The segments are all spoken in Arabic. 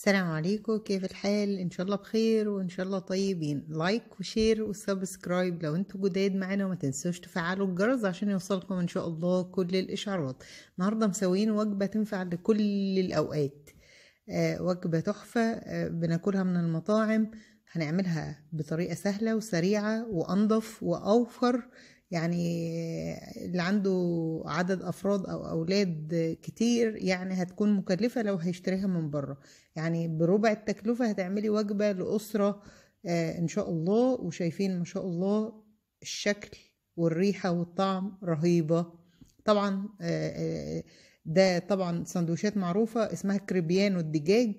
السلام عليكم كيف الحال ان شاء الله بخير وان شاء الله طيبين لايك وشير وسبسكرايب لو انتوا جداد معانا وما تنسوش تفعلوا الجرس عشان يوصلكم ان شاء الله كل الاشعارات النهارده مسويين وجبه تنفع لكل الاوقات آه وجبه تحفه آه بناكلها من المطاعم هنعملها بطريقه سهله وسريعه وانضف واوفر يعني اللي عنده عدد افراد او اولاد كتير يعني هتكون مكلفه لو هيشتريها من بره يعني بربع التكلفه هتعملي وجبه لاسره آه، ان شاء الله وشايفين ما شاء الله الشكل والريحه والطعم رهيبه طبعا آه، آه، ده طبعا سندوتشات معروفه اسمها كريبيانو الدجاج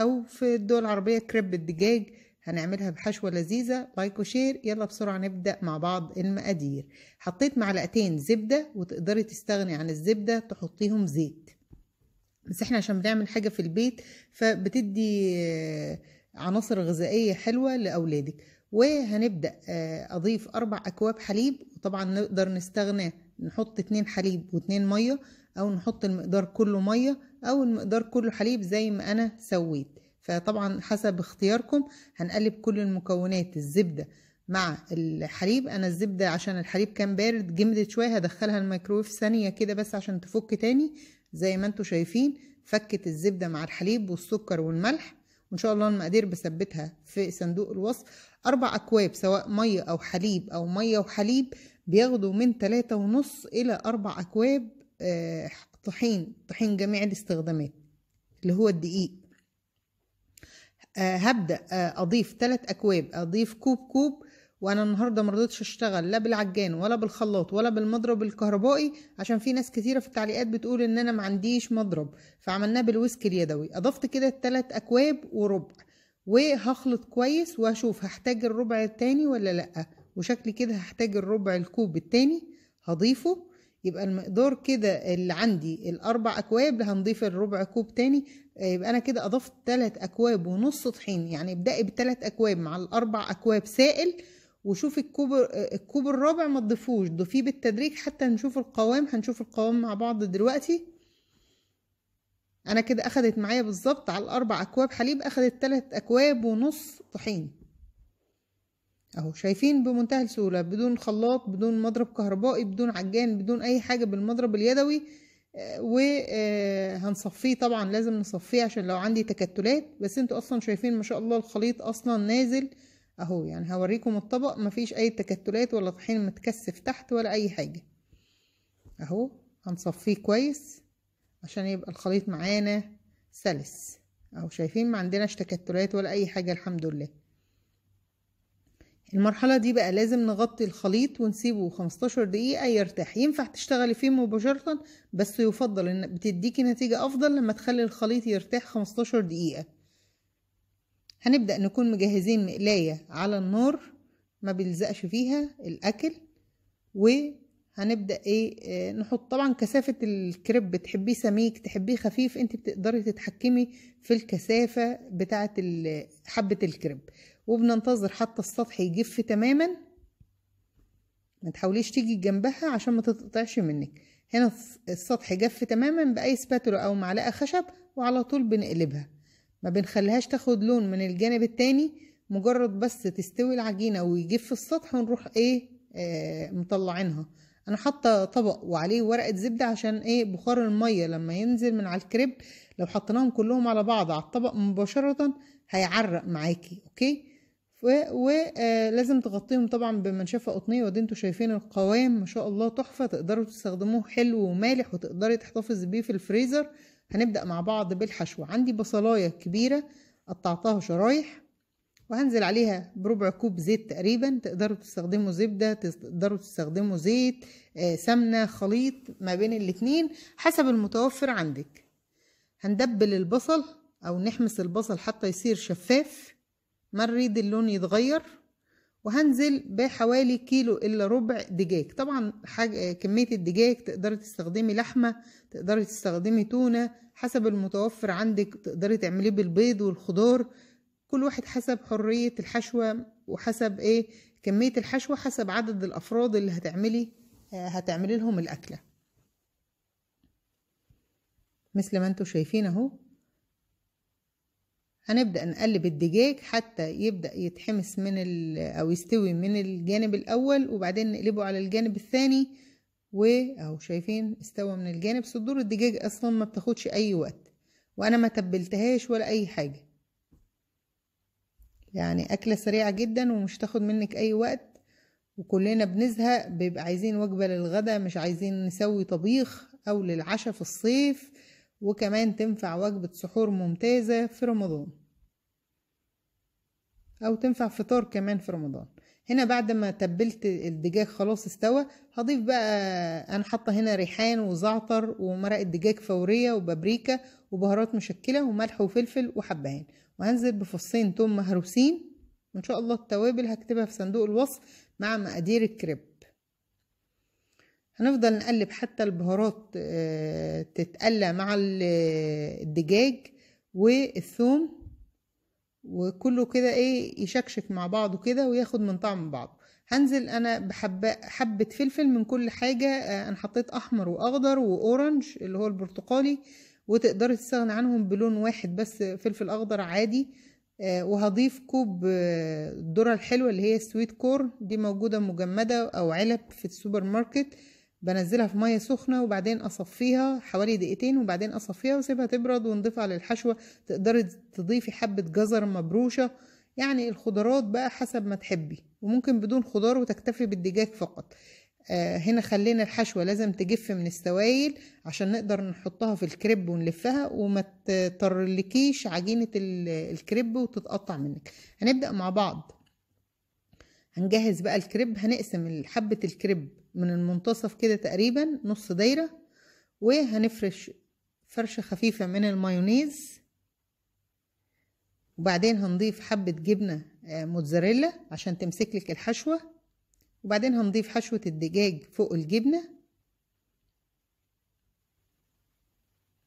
او في الدول العربيه كريب الدجاج هنعملها بحشوة لذيذة لايك وشير يلا بسرعة نبدأ مع بعض المقادير حطيت معلقتين زبدة وتقدري تستغني عن الزبدة تحطيهم زيت بس احنا عشان بنعمل حاجة في البيت فبتدي آه، عناصر غذائية حلوة لأولادك وهنبدأ آه، أضيف أربع أكواب حليب وطبعا نقدر نستغنى نحط اتنين حليب واتنين مية أو نحط المقدار كله مية أو المقدار كله حليب زي ما أنا سويت فطبعا حسب اختياركم هنقلب كل المكونات الزبدة مع الحليب انا الزبدة عشان الحليب كان بارد جمدت شوية هدخلها الميكرويف ثانية كده بس عشان تفك تاني زي ما انتوا شايفين فكت الزبدة مع الحليب والسكر والملح وان شاء الله المقادير بثبتها في صندوق الوصف اربع اكواب سواء مية او حليب او مية وحليب بياخدوا من تلاتة ونص الى اربع اكواب آه، طحين طحين جميع الاستخدامات اللي هو الدقيق آه، هبدا آه، اضيف ثلاث اكواب اضيف كوب كوب وانا النهارده مرضتش اشتغل لا بالعجان ولا بالخلاط ولا بالمضرب الكهربائي عشان في ناس كتيره في التعليقات بتقول ان انا ما عنديش مضرب فعملناه بالويسك اليدوي اضفت كده التلات اكواب وربع وهخلط كويس واشوف هحتاج الربع التاني ولا لا وشكل كده هحتاج الربع الكوب التاني هضيفه يبقى المقدار كده اللي عندي الاربع اكواب هنضيف الربع كوب تاني آه، يبقى انا كده اضفت تلات اكواب ونص طحين يعني ابدأي بتلات اكواب مع الاربع اكواب سائل وشوفي الكوب آه، الكوب الرابع ما تضيفوش ضيفيه بالتدريج حتى نشوف القوام هنشوف القوام مع بعض دلوقتي انا كده اخدت معايا بالظبط على الاربع اكواب حليب اخدت تلات اكواب ونص طحين اهو شايفين بمنتهى السهولة بدون خلاط بدون مضرب كهربائي بدون عجان بدون اي حاجة بالمضرب اليدوي آه، وهنصفيه آه، طبعا لازم نصفيه عشان لو عندي تكتلات بس انتوا اصلا شايفين ما شاء الله الخليط اصلا نازل اهو يعني هوريكم الطبق مفيش اي تكتلات ولا طحين متكثف تحت ولا اي حاجة اهو هنصفيه كويس عشان يبقى الخليط معانا سلس اهو شايفين ما عندناش تكتلات ولا اي حاجة الحمد لله المرحلة دي بقى لازم نغطي الخليط ونسيبه 15 دقيقة يرتاح ينفع تشتغلي فيه مباشرة بس يفضل ان بتديكي نتيجة افضل لما تخلي الخليط يرتاح 15 دقيقة هنبدأ نكون مجهزين مقلاية على النار ما بيلزقش فيها الاكل وهنبدأ ايه آه، نحط طبعا كثافة الكريب تحبيه سميك تحبيه خفيف انت بتقدري تتحكمي في الكثافة بتاعة حبة الكريب وبننتظر حتى السطح يجف تماما ما تحاوليش تيجي جنبها عشان ما تتقطعش منك هنا السطح جف تماما باي سباتولا او معلقه خشب وعلى طول بنقلبها ما بنخليهاش تاخد لون من الجانب التاني مجرد بس تستوي العجينه ويجف السطح ونروح ايه آه مطلعينها انا حاطه طبق وعليه ورقه زبده عشان ايه بخار الميه لما ينزل من على الكريب لو حطيناهم كلهم على بعض على الطبق مباشره هيعرق معاكي اوكي ولازم آه، تغطيهم طبعا بمنشفة قطنية ودي انتوا شايفين القوام ما شاء الله تحفة تقدروا تستخدموه حلو ومالح وتقدري تحتفظي بيه في الفريزر هنبدأ مع بعض بالحشو عندي بصلاية كبيرة قطعتها شرايح وهنزل عليها بربع كوب زيت تقريبا تقدروا تستخدموا زبدة تقدروا تستخدموا زيت آه، سمنة خليط ما بين الاتنين حسب المتوفر عندك هندبل البصل او نحمس البصل حتى يصير شفاف مريض اللون يتغير وهنزل بحوالي كيلو الا ربع دجاج طبعا حاجة كمية الدجاج تقدري تستخدمي لحمة تقدري تستخدمي تونة حسب المتوفر عندك تقدري تعمليه بالبيض والخضار كل واحد حسب حرية الحشوة وحسب ايه كمية الحشوة حسب عدد الافراد اللي هتعملي هتعملي لهم الاكلة مثل ما انتوا شايفين اهو هنبدأ نقلب الدجاج حتى يبدأ يتحمس من أو يستوي من الجانب الأول وبعدين نقلبه على الجانب الثاني وأهو شايفين استوى من الجانب صدور الدجاج أصلا ما بتاخدش أي وقت وأنا ما تبلتهاش ولا أي حاجة يعني أكلة سريعة جدا ومش تاخد منك أي وقت وكلنا بنزهق بيبقى عايزين وجبة للغدا مش عايزين نسوي طبيخ أو للعشاء في الصيف وكمان تنفع وجبة سحور ممتازة في رمضان أو تنفع فطار كمان في رمضان هنا بعد ما تبلت الدجاج خلاص استوى هضيف بقى انا حاطه هنا ريحان وزعتر ومرقه دجاج فوريه وبابريكا وبهارات مشكله وملح وفلفل وحبهان وهنزل بفصين توم مهروسين وان شاء الله التوابل هكتبها في صندوق الوصف مع مقادير الكريب هنفضل نقلب حتى البهارات آه، تتقلى مع آه، الدجاج والثوم وكله كده ايه يشكشك مع بعضه كده وياخد من طعم بعضه هنزل انا بحبه حبه فلفل من كل حاجه آه، انا حطيت احمر واخضر واورنج اللي هو البرتقالي وتقدر تستغني عنهم بلون واحد بس فلفل اخضر عادي وهضيف كوب الذره الحلوه اللي هي السويت كورن دي موجوده مجمده او علب في السوبر ماركت بنزلها في ميه سخنه وبعدين اصفيها حوالي دقيقتين وبعدين اصفيها واسيبها تبرد ونضيفها للحشوه تقدري تضيفي حبه جزر مبروشه يعني الخضارات بقى حسب ما تحبي وممكن بدون خضار وتكتفي بالدجاج فقط آه هنا خلينا الحشوه لازم تجف من السوائل عشان نقدر نحطها في الكريب ونلفها وما تطرلكيش عجينه الكريب وتتقطع منك هنبدا مع بعض هنجهز بقى الكريب هنقسم حبه الكريب من المنتصف كده تقريبا نص دايرة وهنفرش فرشة خفيفة من المايونيز وبعدين هنضيف حبة جبنة آه، موتزاريلا عشان تمسك لك الحشوة وبعدين هنضيف حشوة الدجاج فوق الجبنة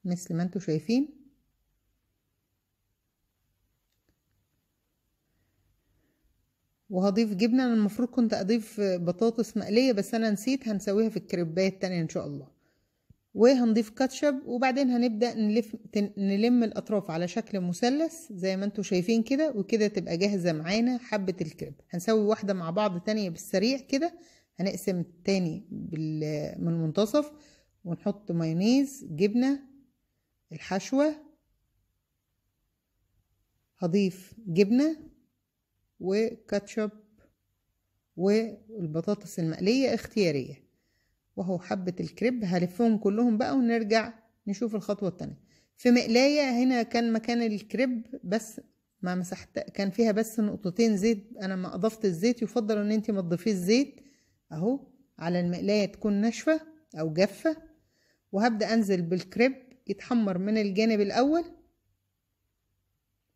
مثل ما انتوا شايفين وهضيف جبنة انا المفروض كنت اضيف بطاطس مقلية بس انا نسيت هنسويها في الكريباية التانية ان شاء الله وهنضيف كاتشب وبعدين هنبدأ نلف نلم الاطراف على شكل مثلث زي ما انتوا شايفين كده وكده تبقى جاهزة معانا حبة الكريب هنسوي واحدة مع بعض تانية بالسريع كده هنقسم التاني من المنتصف ونحط مايونيز جبنة الحشوة هضيف جبنة وكاتشب والبطاطس المقلية اختيارية وهو حبة الكريب هلفهم كلهم بقى ونرجع نشوف الخطوة التانية في مقلاية هنا كان مكان الكريب بس ما مسحت كان فيها بس نقطتين زيت انا ما اضفت الزيت يفضل ان انت ما تضيفيش الزيت اهو على المقلاية تكون ناشفة او جافة وهبدأ انزل بالكريب يتحمر من الجانب الاول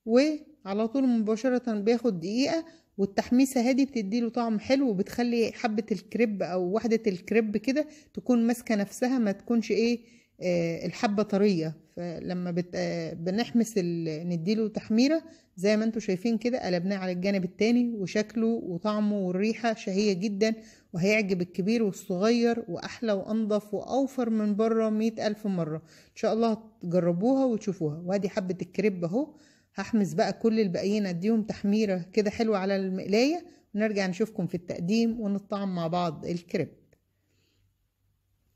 و على طول مباشرة بياخد دقيقة والتحميسة هادي بتديله طعم حلو وبتخلي حبة الكريب أو وحدة الكريب كده تكون ماسكة نفسها ما تكونش إيه آه الحبة طرية فلما بت آه بنحمس نديله تحميرة زي ما انتم شايفين كده قلبناه على الجانب التاني وشكله وطعمه والريحة شهية جدا وهيعجب الكبير والصغير وأحلى وأنضف وأوفر من بره مئة ألف مرة إن شاء الله تجربوها وتشوفوها وادي حبة الكريب أهو هحمس بقى كل الباقيين اديهم تحميره كده حلوه على المقلايه ونرجع نشوفكم في التقديم ونطعم مع بعض الكريب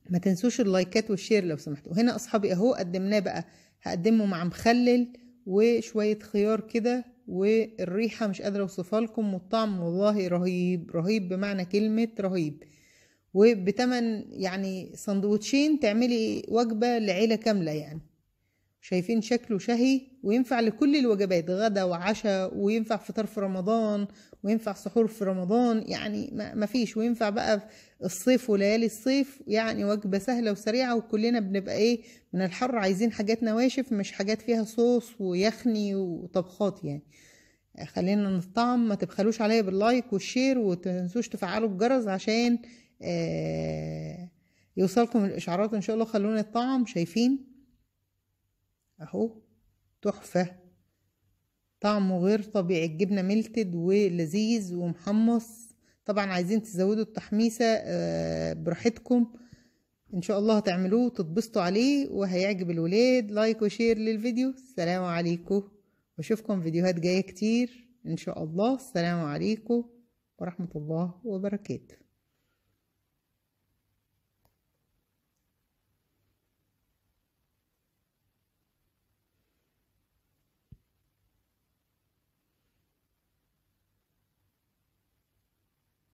ما تنسوش اللايكات والشير لو سمحتوا هنا اصحابي اهو قدمناه بقى هقدمه مع مخلل وشويه خيار كده والريحه مش قادره اوصفها لكم والطعم والله رهيب رهيب بمعنى كلمه رهيب وبتمن يعني سندوتشين تعملي وجبه لعيله كامله يعني شايفين شكله شهي وينفع لكل الوجبات غدا وعشاء وينفع فطار في رمضان وينفع سحور في رمضان يعني ما فيش وينفع بقى الصيف وليالي الصيف يعني وجبة سهلة وسريعة وكلنا بنبقى ايه من الحر عايزين حاجات نواشف مش حاجات فيها صوص ويخني وطبخات يعني خلينا نطعم ما تبخلوش عليا باللايك والشير وتنسوش تفعلوا الجرس عشان آه يوصلكم الاشعارات ان شاء الله خلونا الطعم شايفين اهو تحفة طعمه غير طبيعي الجبنة ملتد ولذيذ ومحمص طبعا عايزين تزودوا التحميسة آه، براحتكم ان شاء الله هتعملوه وتتبسطوا عليه وهيعجب الولاد لايك وشير للفيديو السلام عليكم واشوفكم فيديوهات جاية كتير ان شاء الله السلام عليكم ورحمة الله وبركاته